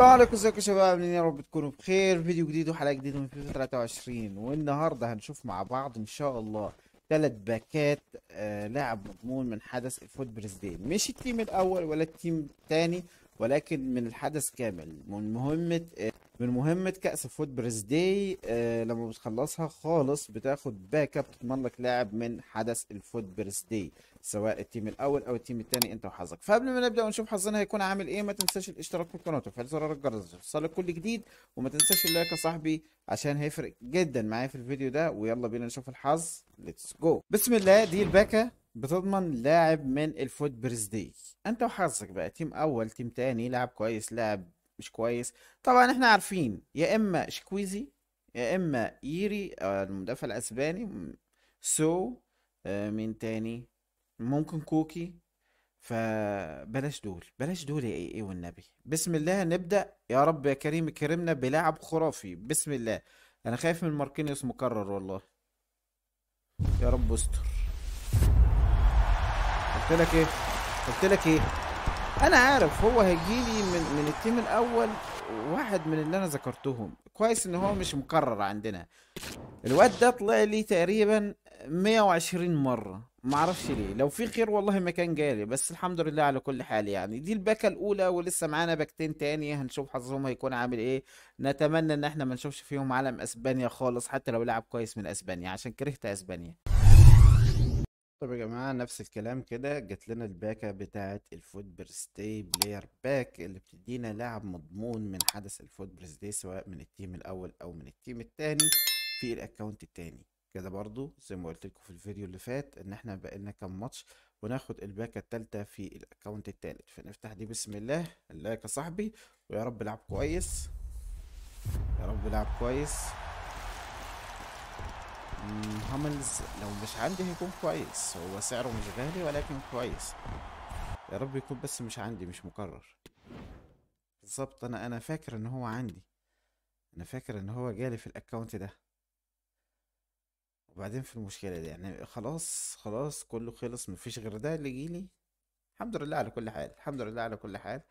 السلام عليكم ازيكم يا شباب يا رب تكونوا بخير فيديو جديد وحلقه جديده من فيفا 23 والنهارده هنشوف مع بعض ان شاء الله ثلاث باكات آه لاعب مضمون من حدث الفوت بريزدين مش التيم الاول ولا التيم الثاني ولكن من الحدث كامل من مهمه من مهمة كأس فود بريس داي آه لما بتخلصها خالص بتاخد باك اب تضمن لك لاعب من حدث الفود بريس داي سواء التيم الاول او التيم الثاني انت وحظك فقبل ما نبدا ونشوف حظنا هيكون عامل ايه ما تنساش الاشتراك في القناه وتفعيل زرار الجرس لك كل جديد وما تنساش اللايك يا صاحبي عشان هيفرق جدا معايا في الفيديو ده ويلا بينا نشوف الحظ ليتس جو بسم الله دي الباكه بتضمن لاعب من الفود بريس داي انت وحظك بقى تيم اول تيم ثاني لاعب كويس لاعب مش كويس طبعا احنا عارفين يا اما شكويزي يا اما ييري آه، المدافع الاسباني سو آه، مين تاني ممكن كوكي فبلاش دول بلاش دول يا ايه والنبي بسم الله نبدا يا رب يا كريم كرمنا بلاعب خرافي بسم الله انا خايف من ماركينيوس مكرر والله يا رب استر قلت لك ايه قلت لك ايه انا عارف هو هيجيلي من من التيم الاول واحد من اللي انا ذكرتهم كويس ان هو مش مكرر عندنا الواد ده طلع لي تقريبا 120 مره معرفش ليه لو في خير والله ما كان جالي بس الحمد لله على كل حال يعني دي الباكه الاولى ولسه معانا باكتين تاني هنشوف حظهم هيكون عامل ايه نتمنى ان احنا ما نشوفش فيهم علم اسبانيا خالص حتى لو لعب كويس من اسبانيا عشان كرهت اسبانيا طب يا جماعة نفس الكلام كده جات لنا الباكة بتاعة الفوت بيرستي بلاير باك اللي بتدينا لاعب مضمون من حدث الفوت بيرستي سواء من التيم الأول أو من التيم التاني في الأكونت التاني كده برضو زي ما قلت لكم في الفيديو اللي فات إن احنا لنا كام ماتش وناخد الباكة التالتة في الأكونت التالت فنفتح دي بسم الله الله يا صاحبي ويا رب لعب كويس يا رب لعب كويس هاملز لو مش عندي هيكون كويس هو سعره مش غالي ولكن كويس يا رب يكون بس مش عندي مش مكرر بالظبط انا انا فاكر ان هو عندي انا فاكر ان هو جالي في الاكونت ده وبعدين في المشكله دي يعني خلاص خلاص كله خلص مفيش غير ده اللي جيلي الحمد لله على كل حال الحمد لله على كل حال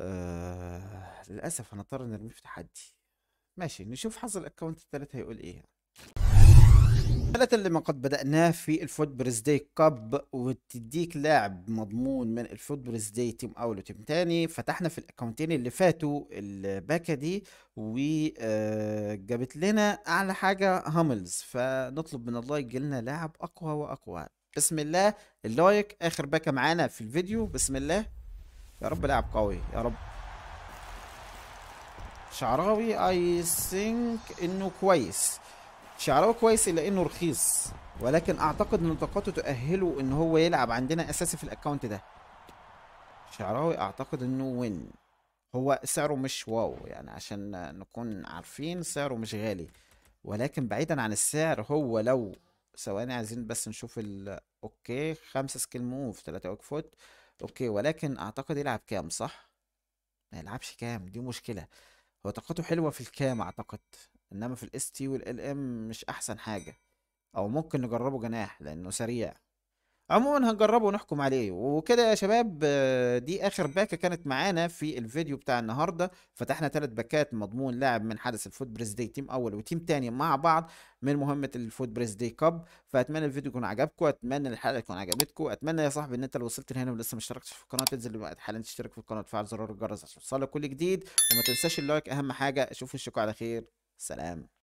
آه للاسف هنضطر نرميه في تحدي ماشي نشوف حظ الاكونت التالت هيقول ايه يعني. اللي لما قد بدأناه في الفوت بريز داي كاب وتديك لاعب مضمون من الفوت بريز داي تيم أول وتيم تاني فتحنا في الأكونتين اللي فاتوا الباكة دي وجابت آه، لنا أعلى حاجة هاملز فنطلب من الله لنا لاعب أقوى وأقوى بسم الله اللايك آخر باكة معانا في الفيديو بسم الله يا رب لاعب قوي يا رب شعراوي اي ثينك انه كويس شعراوي كويس الا انه رخيص ولكن اعتقد ان طاقاته تؤهله ان هو يلعب عندنا اساسي في الاكونت ده شعراوي اعتقد انه وين هو سعره مش واو يعني عشان نكون عارفين سعره مش غالي ولكن بعيدا عن السعر هو لو ثواني عايزين بس نشوف ال اوكي خمسة سكيل موف تلاتة اوك فوت اوكي ولكن اعتقد يلعب كام صح؟ ما يلعبش كام دي مشكلة هو طاقته حلوة في الكام اعتقد انما في الاس تي والال ام مش احسن حاجه او ممكن نجربه جناح لانه سريع عموما هنجربه ونحكم عليه وكده يا شباب آه، دي اخر باكه كانت معانا في الفيديو بتاع النهارده فتحنا ثلاث باكات مضمون لاعب من حدث الفوت بريس داي تيم اول وتيم تاني مع بعض من مهمه الفوت بريس داي كاب فاتمنى الفيديو يكون عجبكم اتمنى الحلقه تكون عجبتكم اتمنى يا صاحبي ان انت لو وصلت لهنا ولسه ما اشتركتش في القناه تنزل حالا تشترك في القناه وتفعل زرار الجرس عشان يوصلك كل جديد وما تنساش اللايك اهم حاجه اشوف وشكم على خير سلام